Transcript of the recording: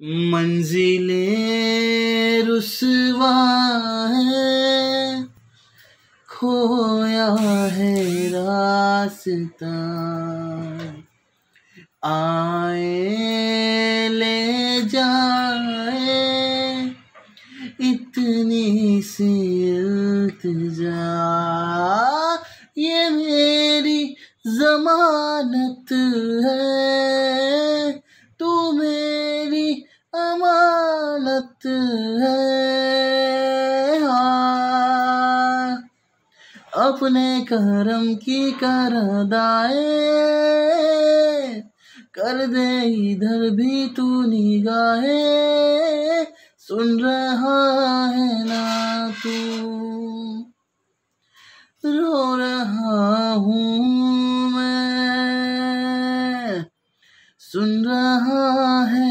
मंजिले रुसवा है खोया है रास्ता आए ले जाए इतनी सीत जा ये मेरी जमानत है तुम्हें बात है हाँ अपने करम की कर दाए कर दे इधर भी तू निगाहे सुन रहा है ना तू रो रहा हूँ मैं सुन रहा है